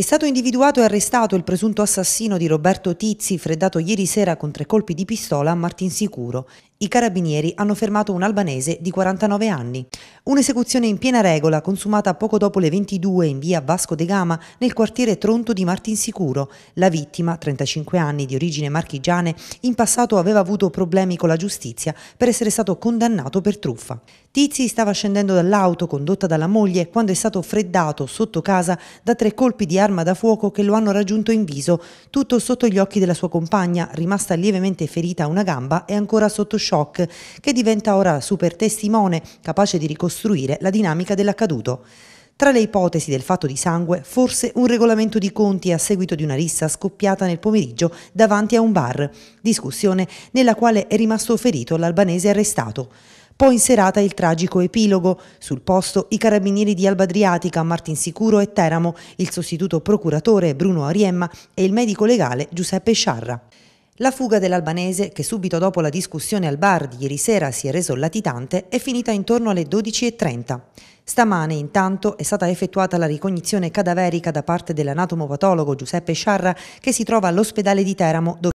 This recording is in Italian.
È stato individuato e arrestato il presunto assassino di Roberto Tizzi, freddato ieri sera con tre colpi di pistola a Martinsicuro. I carabinieri hanno fermato un albanese di 49 anni. Un'esecuzione in piena regola, consumata poco dopo le 22 in via Vasco de Gama, nel quartiere Tronto di Martinsicuro. La vittima, 35 anni, di origine marchigiane, in passato aveva avuto problemi con la giustizia per essere stato condannato per truffa. Tizi stava scendendo dall'auto condotta dalla moglie quando è stato freddato sotto casa da tre colpi di arma da fuoco che lo hanno raggiunto in viso, tutto sotto gli occhi della sua compagna, rimasta lievemente ferita a una gamba e ancora sotto shock, che diventa ora super testimone, capace di ricostruire ricostruire la dinamica dell'accaduto. Tra le ipotesi del fatto di sangue, forse un regolamento di conti a seguito di una rissa scoppiata nel pomeriggio davanti a un bar, discussione nella quale è rimasto ferito l'albanese arrestato. Poi in serata il tragico epilogo. Sul posto i carabinieri di Alba Adriatica, Martinsicuro e Teramo, il sostituto procuratore Bruno Ariemma e il medico legale Giuseppe Sciarra. La fuga dell'albanese, che subito dopo la discussione al bar di ieri sera si è reso latitante, è finita intorno alle 12.30. Stamane, intanto, è stata effettuata la ricognizione cadaverica da parte dell'anatomopatologo Giuseppe Sciarra, che si trova all'ospedale di Teramo, dove